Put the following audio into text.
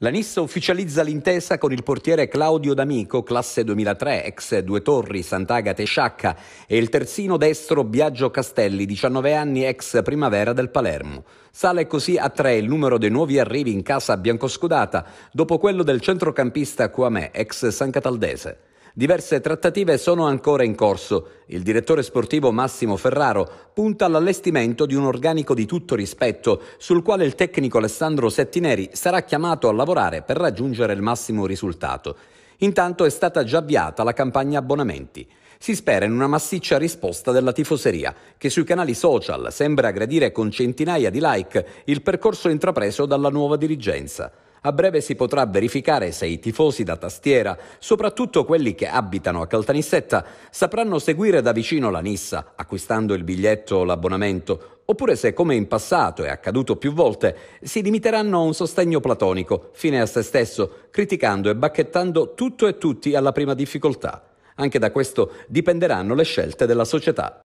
La Nissa ufficializza l'intesa con il portiere Claudio D'Amico, classe 2003, ex Due Torri, Sant'Agata e Sciacca, e il terzino destro Biagio Castelli, 19 anni, ex Primavera del Palermo. Sale così a tre il numero dei nuovi arrivi in casa biancoscudata, dopo quello del centrocampista Quamè, ex San Cataldese. Diverse trattative sono ancora in corso. Il direttore sportivo Massimo Ferraro punta all'allestimento di un organico di tutto rispetto, sul quale il tecnico Alessandro Settineri sarà chiamato a lavorare per raggiungere il massimo risultato. Intanto è stata già avviata la campagna abbonamenti. Si spera in una massiccia risposta della tifoseria, che sui canali social sembra aggredire con centinaia di like il percorso intrapreso dalla nuova dirigenza. A breve si potrà verificare se i tifosi da tastiera, soprattutto quelli che abitano a Caltanissetta, sapranno seguire da vicino la Nissa, acquistando il biglietto o l'abbonamento, oppure se, come in passato è accaduto più volte, si limiteranno a un sostegno platonico, fine a se stesso, criticando e bacchettando tutto e tutti alla prima difficoltà. Anche da questo dipenderanno le scelte della società.